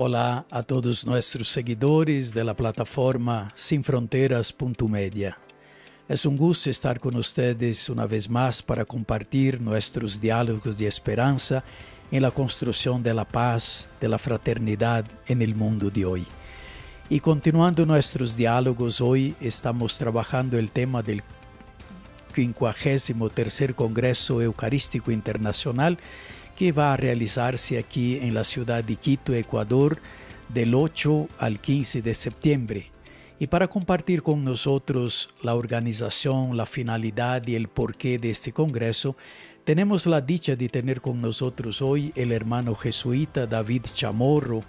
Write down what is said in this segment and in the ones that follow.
Hola a todos nuestros seguidores de la plataforma sinfronteras.media. Es un gusto estar con ustedes una vez más para compartir nuestros diálogos de esperanza en la construcción de la paz, de la fraternidad en el mundo de hoy. Y continuando nuestros diálogos, hoy estamos trabajando el tema del 53 Congreso Eucarístico Internacional que va a realizarse aquí en la ciudad de Quito, Ecuador, del 8 al 15 de septiembre. Y para compartir con nosotros la organización, la finalidad y el porqué de este Congreso, tenemos la dicha de tener con nosotros hoy el hermano jesuita David Chamorro,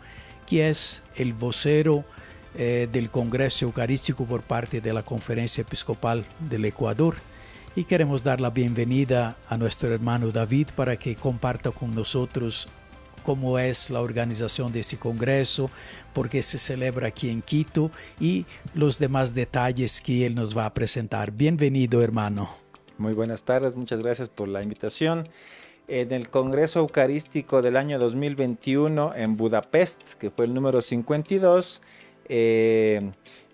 que es el vocero eh, del Congreso Eucarístico por parte de la Conferencia Episcopal del Ecuador y queremos dar la bienvenida a nuestro hermano David para que comparta con nosotros cómo es la organización de este congreso, por qué se celebra aquí en Quito y los demás detalles que él nos va a presentar. Bienvenido, hermano. Muy buenas tardes, muchas gracias por la invitación. En el Congreso Eucarístico del año 2021 en Budapest, que fue el número 52, eh,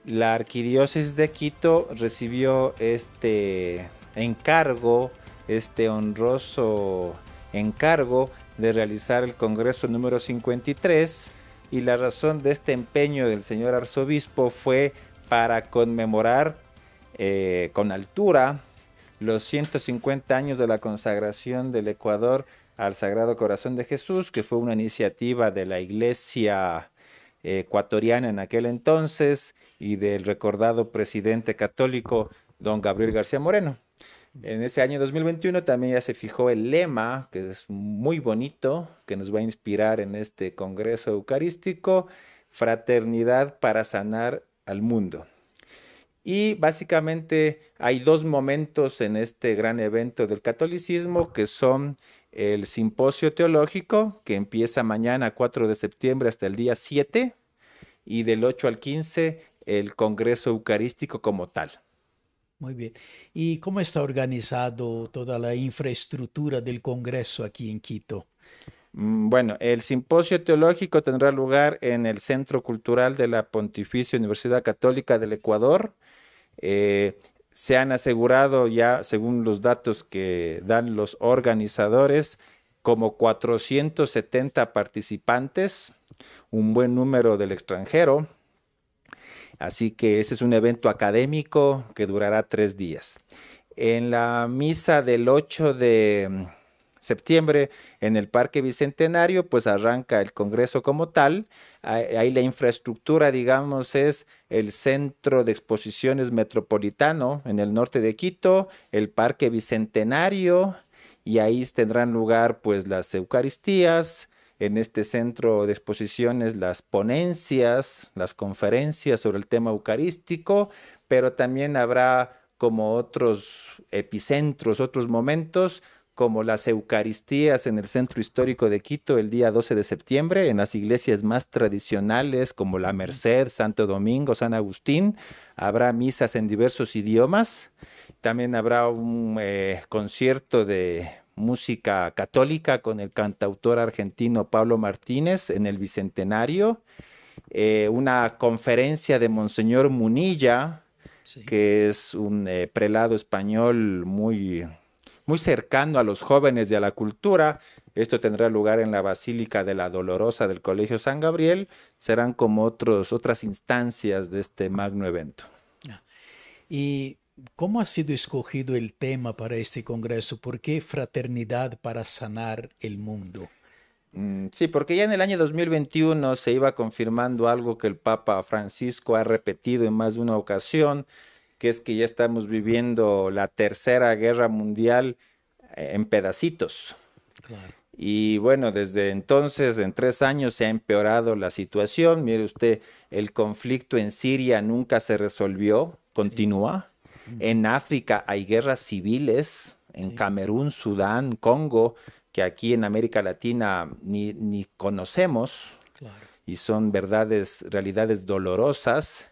la Arquidiócesis de Quito recibió este encargo, este honroso encargo de realizar el Congreso número 53 y la razón de este empeño del señor arzobispo fue para conmemorar eh, con altura los 150 años de la consagración del Ecuador al Sagrado Corazón de Jesús, que fue una iniciativa de la Iglesia ecuatoriana en aquel entonces y del recordado presidente católico don Gabriel García Moreno. En ese año 2021 también ya se fijó el lema, que es muy bonito, que nos va a inspirar en este Congreso Eucarístico, Fraternidad para sanar al mundo. Y básicamente hay dos momentos en este gran evento del catolicismo que son el simposio teológico, que empieza mañana 4 de septiembre hasta el día 7, y del 8 al 15 el Congreso Eucarístico como tal. Muy bien. ¿Y cómo está organizado toda la infraestructura del Congreso aquí en Quito? Mm, bueno, el simposio teológico tendrá lugar en el Centro Cultural de la Pontificia Universidad Católica del Ecuador. Eh, se han asegurado ya, según los datos que dan los organizadores, como 470 participantes, un buen número del extranjero. Así que ese es un evento académico que durará tres días. En la misa del 8 de mm, septiembre en el Parque Bicentenario, pues arranca el Congreso como tal. Ahí la infraestructura, digamos, es el Centro de Exposiciones Metropolitano en el norte de Quito, el Parque Bicentenario, y ahí tendrán lugar pues las Eucaristías, en este centro de exposiciones las ponencias, las conferencias sobre el tema eucarístico, pero también habrá como otros epicentros, otros momentos, como las Eucaristías en el Centro Histórico de Quito el día 12 de septiembre, en las iglesias más tradicionales como La Merced, Santo Domingo, San Agustín. Habrá misas en diversos idiomas. También habrá un eh, concierto de música católica con el cantautor argentino Pablo Martínez en el Bicentenario, eh, una conferencia de Monseñor Munilla, que es un eh, prelado español muy, muy cercano a los jóvenes y a la cultura. Esto tendrá lugar en la Basílica de la Dolorosa del Colegio San Gabriel. Serán como otros, otras instancias de este magno evento. Ah. Y ¿Cómo ha sido escogido el tema para este congreso? ¿Por qué fraternidad para sanar el mundo? Mm, sí, porque ya en el año 2021 se iba confirmando algo que el Papa Francisco ha repetido en más de una ocasión, que es que ya estamos viviendo la tercera guerra mundial eh, en pedacitos. Claro. Y bueno, desde entonces, en tres años, se ha empeorado la situación. Mire usted, el conflicto en Siria nunca se resolvió, continúa. Mm. En África hay guerras civiles, en Camerún, Sudán, Congo, que aquí en América Latina ni, conocemos. Y son verdades, realidades dolorosas.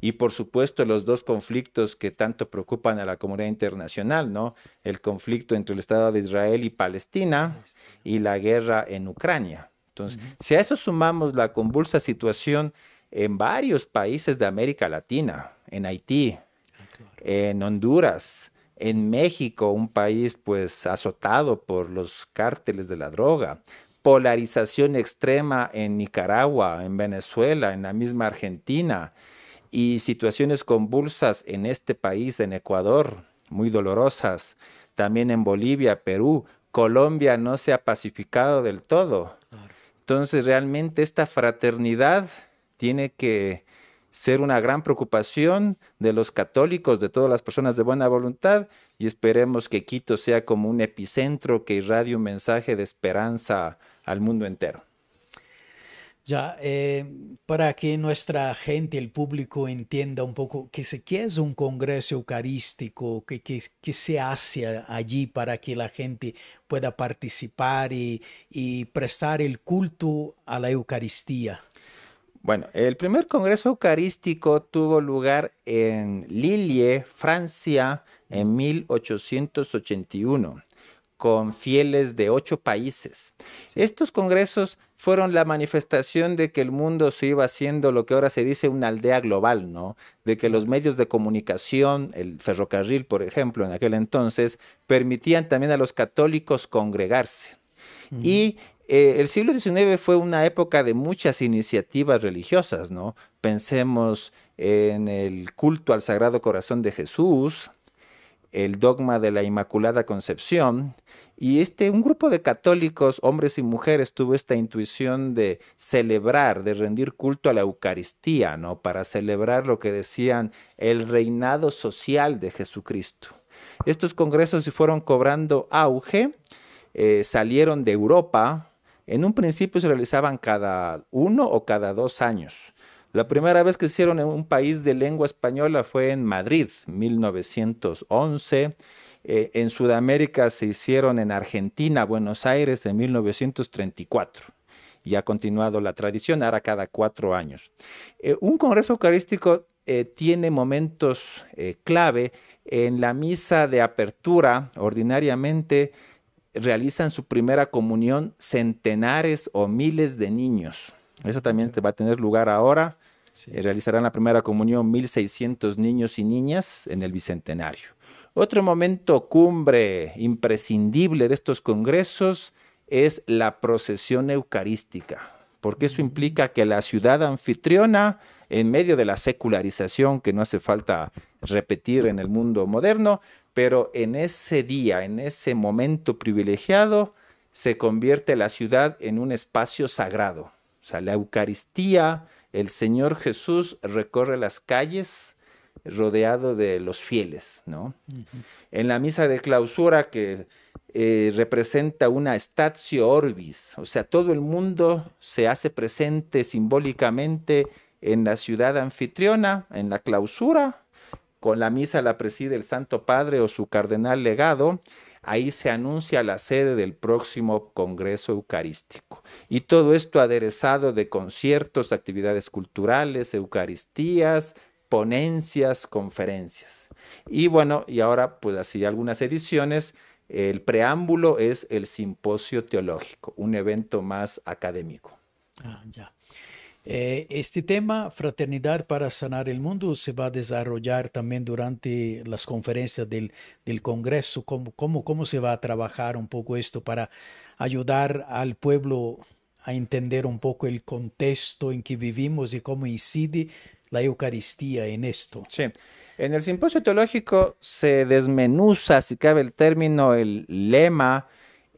Y por supuesto los dos conflictos que tanto preocupan a la comunidad internacional, ¿no? El conflicto entre el Estado de Israel y Palestina, y la guerra en Ucrania. Entonces, si a eso sumamos la convulsa situación en varios países de América Latina, en Haití, en Honduras, en México, un país pues azotado por los cárteles de la droga, polarización extrema en Nicaragua, en Venezuela, en la misma Argentina y situaciones convulsas en este país, en Ecuador, muy dolorosas, también en Bolivia, Perú, Colombia no se ha pacificado del todo. Entonces realmente esta fraternidad tiene que ser una gran preocupación de los católicos, de todas las personas de buena voluntad, y esperemos que Quito sea como un epicentro que irradie un mensaje de esperanza al mundo entero. Ya, eh, para que nuestra gente, el público, entienda un poco que se, qué es un congreso eucarístico, qué se hace allí para que la gente pueda participar y, y prestar el culto a la Eucaristía. Bueno, el primer Congreso Eucarístico tuvo lugar en Lille, Francia, en 1881, con fieles de ocho países. Estos congresos fueron la manifestación de que el mundo se iba haciendo lo que ahora se dice una aldea global, ¿no? De que los medios de comunicación, el ferrocarril, por ejemplo, en aquel entonces, permitían también a los católicos congregarse. Y eh, el siglo XIX fue una época de muchas iniciativas religiosas, ¿no? Pensemos en el culto al Sagrado Corazón de Jesús, el dogma de la Inmaculada Concepción, y este, un grupo de católicos, hombres y mujeres, tuvo esta intuición de celebrar, de rendir culto a la Eucaristía, ¿no? Para celebrar lo que decían el reinado social de Jesucristo. Estos congresos se fueron cobrando auge, eh, salieron de Europa, en un principio se realizaban cada uno o cada dos años. La primera vez que se hicieron en un país de lengua española fue en Madrid, 1911. Eh, en Sudamérica se hicieron en Argentina, Buenos Aires, en 1934 y ha continuado la tradición, ahora cada cuatro años. Eh, un Congreso Eucarístico eh, tiene momentos clave. En la misa de apertura, ordinariamente realizan su primera comunión centenares o miles de niños. Eso también te va a tener lugar ahora. Eh, realizarán la primera comunión 1.600 niños y niñas en el Bicentenario. Otro momento cumbre imprescindible de estos congresos es la procesión eucarística, porque eso mm. implica que la ciudad anfitriona, en medio de la secularización que no hace falta repetir en el mundo moderno, pero en ese día, en ese momento privilegiado, se convierte la ciudad en un espacio sagrado. O sea, la Eucaristía, el Señor Jesús recorre las calles rodeado de los fieles, En la misa de clausura que eh, representa una statio orbis, o sea, todo el mundo se hace presente simbólicamente en la ciudad anfitriona, en la clausura, con la misa la preside el Santo Padre o su cardenal legado, ahí se anuncia la sede del próximo Congreso Eucarístico. Y todo esto aderezado de conciertos, actividades culturales, Eucaristías, ponencias, conferencias. Y bueno, y ahora pues así algunas ediciones. El preámbulo es el simposio teológico, un evento más académico. Ah, ya. Eh, este tema, Fraternidad para Sanar el Mundo, se va a desarrollar también durante las conferencias del, Congreso. ¿Cómo, se va a trabajar un poco esto para ayudar al pueblo a entender un poco el contexto en que vivimos y cómo incide la Eucaristía en esto? Sí. En el simposio teológico se desmenuza, si cabe el término, el lema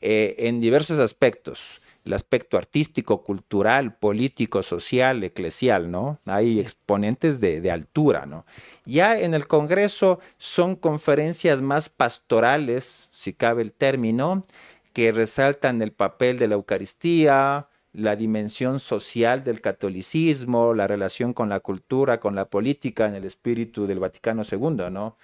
eh, en diversos aspectos el aspecto artístico, cultural, político, social, eclesial, ¿no? Hay exponentes de, altura, ¿no? Ya en el Congreso son conferencias más pastorales, si cabe el término, que resaltan el papel de la Eucaristía, la dimensión social del catolicismo, la relación con la cultura, con la política, en el espíritu del Vaticano II, ¿no?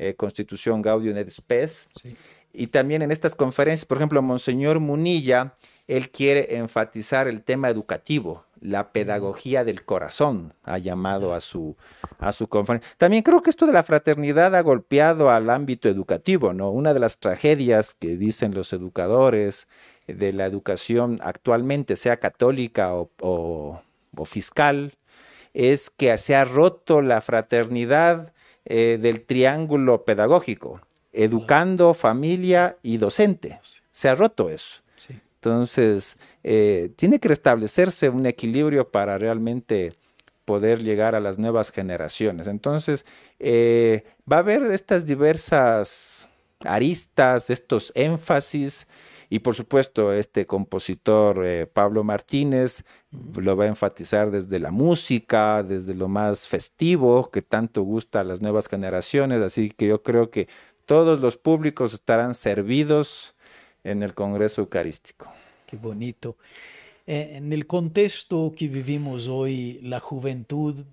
Eh, Constitución Gaudium et Spes. Sí. Y también en estas conferencias, por ejemplo, Monseñor Munilla, él quiere enfatizar el tema educativo, la pedagogía del corazón, ha llamado a su, a su conferencia. También creo que esto de la fraternidad ha golpeado al ámbito educativo, ¿no? Una de las tragedias que dicen los educadores de la educación actualmente, sea católica o, fiscal, es que se ha roto la fraternidad eh, del triángulo pedagógico educando, familia y docente. Se ha roto eso. Entonces, eh, tiene que restablecerse un equilibrio para realmente poder llegar a las nuevas generaciones. Entonces, eh, va a haber estas diversas aristas, estos énfasis, y por supuesto este compositor eh, Pablo Martínez lo va a enfatizar desde la música, desde lo más festivo que tanto gusta a las nuevas generaciones, así que yo creo que todos los públicos estarán servidos en el Congreso Eucarístico. Qué bonito. Eh, en el contexto que vivimos hoy, la juventud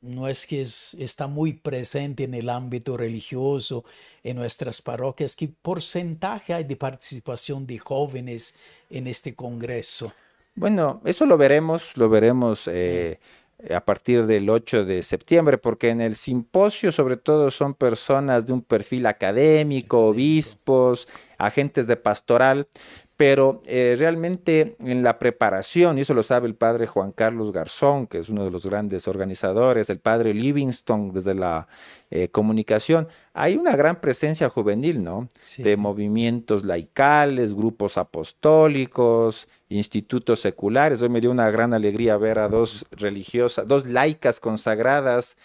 no es que está muy presente en el ámbito religioso, en nuestras parroquias. ¿Qué porcentaje hay de participación de jóvenes en este Congreso? Bueno, eso lo veremos, lo veremos. Eh, eh, a partir del 8 de septiembre, porque en el simposio sobre todo son personas de un perfil académico, obispos, agentes de pastoral, pero eh, realmente en la preparación, y eso lo sabe el padre Juan Carlos Garzón, que es uno de los grandes organizadores, el padre Livingston desde la eh, comunicación, hay una gran presencia juvenil, ¿no? De movimientos laicales, grupos apostólicos, institutos seculares. Hoy me dio una gran alegría ver a dos religiosas, dos laicas consagradas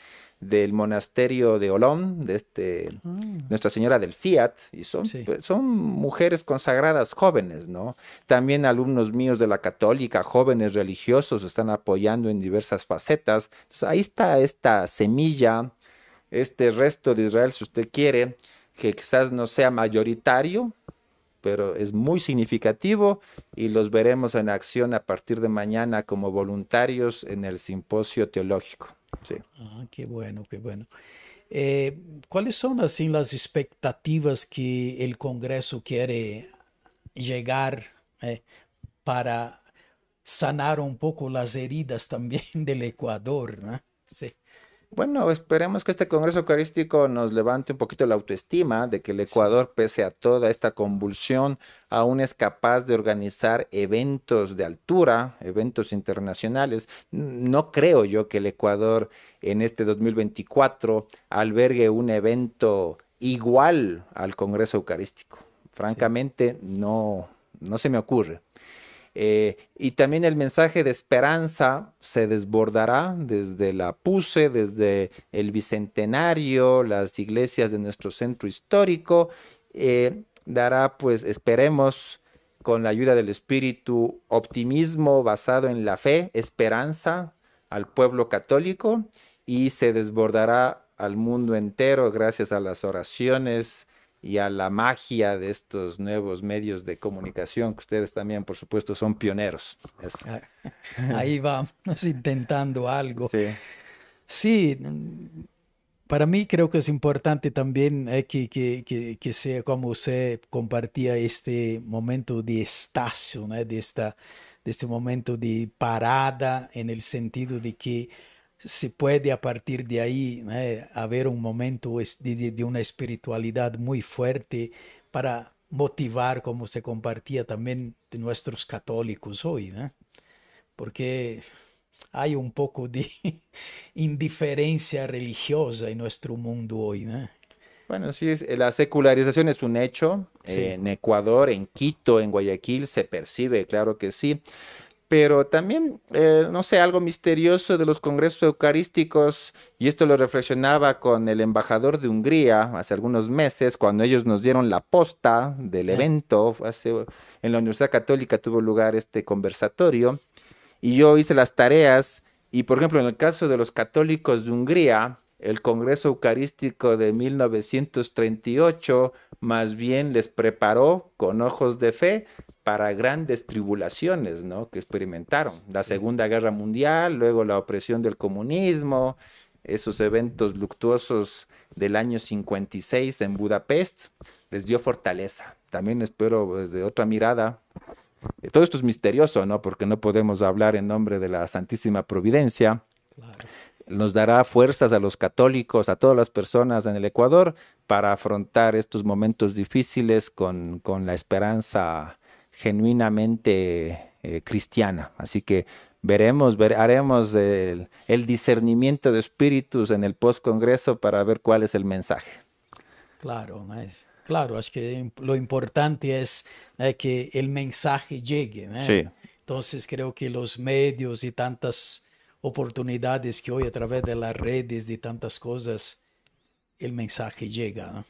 del monasterio de Olón, de este, ah. Nuestra Señora del Fiat, y son, pues, son mujeres consagradas jóvenes, ¿no? También alumnos míos de la católica, jóvenes religiosos, están apoyando en diversas facetas. Entonces ahí está esta semilla, este resto de Israel, si usted quiere, que quizás no sea mayoritario, pero es muy significativo y los veremos en acción a partir de mañana como voluntarios en el simposio teológico. Ah, qué bueno, qué bueno. Eh, ¿Cuáles son así las expectativas que el Congreso quiere llegar eh, para sanar un poco las heridas también del Ecuador? ¿no? Sí. Bueno, esperemos que este Congreso Eucarístico nos levante un poquito la autoestima de que el Ecuador, pese a toda esta convulsión, aún es capaz de organizar eventos de altura, eventos internacionales. No creo yo que el Ecuador en este 2024 albergue un evento igual al Congreso Eucarístico. Francamente, no, no se me ocurre. Eh, y también el mensaje de esperanza se desbordará desde la PUSE, desde el Bicentenario, las iglesias de nuestro centro histórico. Eh, dará, pues, esperemos con la ayuda del Espíritu, optimismo basado en la fe, esperanza al pueblo católico y se desbordará al mundo entero gracias a las oraciones y a la magia de estos nuevos medios de comunicación, que ustedes también, por supuesto, son pioneros. Ah, ahí vamos intentando algo. Sí. para mí creo que es importante también eh, que, que, que, que, sea como usted compartía este momento de estacio, eh, de, esta, de este momento de parada, en el sentido de que se puede a partir de ahí eh, haber un momento pues, de, de, una espiritualidad muy fuerte para motivar, como se compartía también de nuestros católicos hoy, porque hay un poco de indiferencia religiosa en nuestro mundo hoy. ¿no? Bueno, sí, la secularización es un hecho. en Ecuador, en Quito, en Guayaquil, se percibe, claro que sí pero también, eh, no sé, algo misterioso de los congresos eucarísticos, y esto lo reflexionaba con el embajador de Hungría hace algunos meses, cuando ellos nos dieron la posta del evento, en la Universidad Católica tuvo lugar este conversatorio, y yo hice las tareas, y por ejemplo, en el caso de los católicos de Hungría, el Congreso Eucarístico de 1938 más bien les preparó con ojos de fe para grandes tribulaciones ¿no? que experimentaron. La Segunda Guerra Mundial, luego la opresión del comunismo, esos eventos luctuosos del año 56 en Budapest, les dio fortaleza. También espero desde pues, otra mirada. Eh, todo esto es misterioso, ¿no? Porque no podemos hablar en nombre de la Santísima Providencia. Nos dará fuerzas a los católicos, a todas las personas en el Ecuador, para afrontar estos momentos difíciles con, con la esperanza genuinamente eh, cristiana. Así que veremos, haremos el, discernimiento de espíritus en el post-congreso para ver cuál es el mensaje. Claro, Claro, es que lo importante es eh, que el mensaje llegue. Sí. Entonces creo que los medios y tantas oportunidades que hoy a través de las redes, y tantas cosas, el mensaje llega.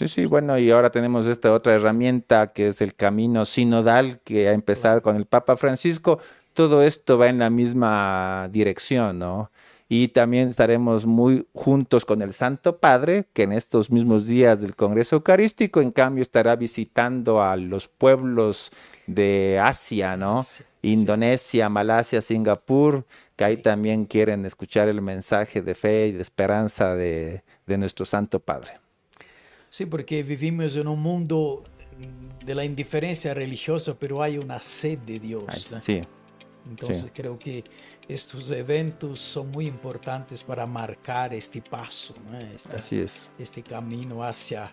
Sí, sí, bueno, y ahora tenemos esta otra herramienta que es el camino sinodal que ha empezado con el Papa Francisco. Todo esto va en la misma dirección, ¿no? Y también estaremos muy juntos con el Santo Padre, que en estos mismos días del Congreso Eucarístico, en cambio, estará visitando a los pueblos de Asia, ¿no? Indonesia, Malasia, Singapur, que ahí también quieren escuchar el mensaje de fe y de esperanza de nuestro Santo Padre. Sí, porque vivimos en un mundo de la indiferencia religiosa, pero hay una sed de Dios. Sí. Entonces creo que estos eventos son muy importantes para marcar este paso, Así es. este camino hacia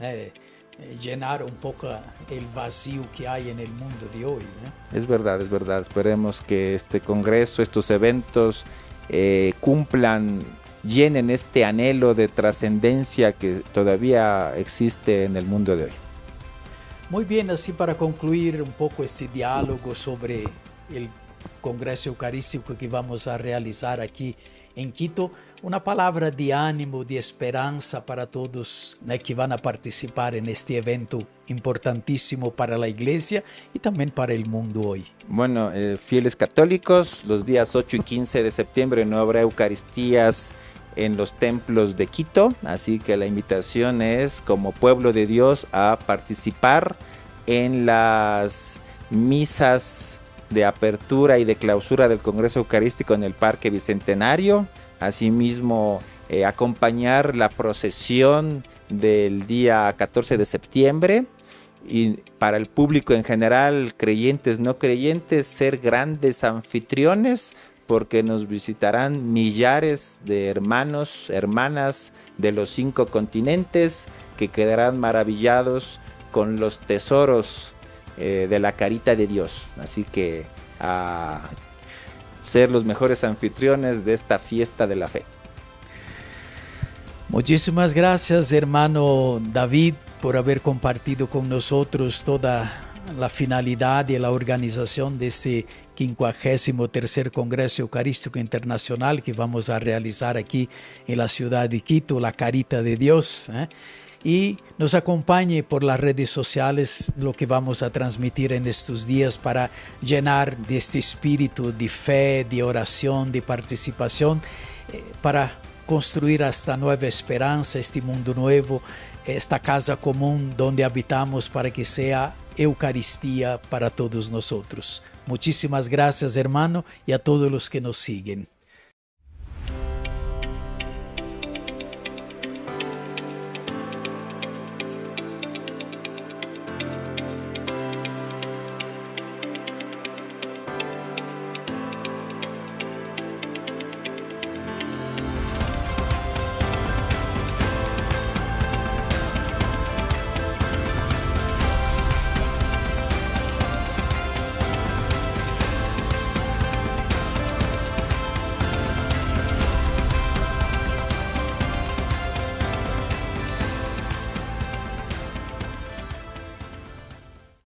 eh, eh, llenar un poco el vacío que hay en el mundo de hoy. Es verdad, es verdad. Esperemos que este Congreso, estos eventos eh, cumplan llenen este anhelo de trascendencia que todavía existe en el mundo de hoy. Muy bien, así para concluir un poco este diálogo sobre el Congreso Eucarístico que vamos a realizar aquí en Quito, una palabra de ánimo, de esperanza para todos eh, que van a participar en este evento importantísimo para la iglesia y también para el mundo hoy. Bueno, eh, fieles católicos, los días 8 y 15 de septiembre no habrá Eucaristías en los templos de Quito, así que la invitación es como pueblo de Dios a participar en las misas de apertura y de clausura del Congreso Eucarístico en el Parque Bicentenario, asimismo eh, acompañar la procesión del día 14 de septiembre y para el público en general, creyentes, no creyentes, ser grandes anfitriones porque nos visitarán millares de hermanos, hermanas de los cinco continentes que quedarán maravillados con los tesoros eh, de la carita de Dios. Así que a ser los mejores anfitriones de esta fiesta de la fe. Muchísimas gracias hermano David por haber compartido con nosotros toda la finalidad y la organización de este 53 Congreso Eucarístico Internacional que vamos a realizar aquí en la ciudad de Quito, La Carita de Dios. ¿eh? Y nos acompañe por las redes sociales lo que vamos a transmitir en estos días para llenar de este espíritu de fe, de oración, de participación, eh, para construir esta nueva esperanza, este mundo nuevo, esta casa común donde habitamos para que sea Eucaristía para todos nosotros. Muchísimas gracias hermano y a todos los que nos siguen.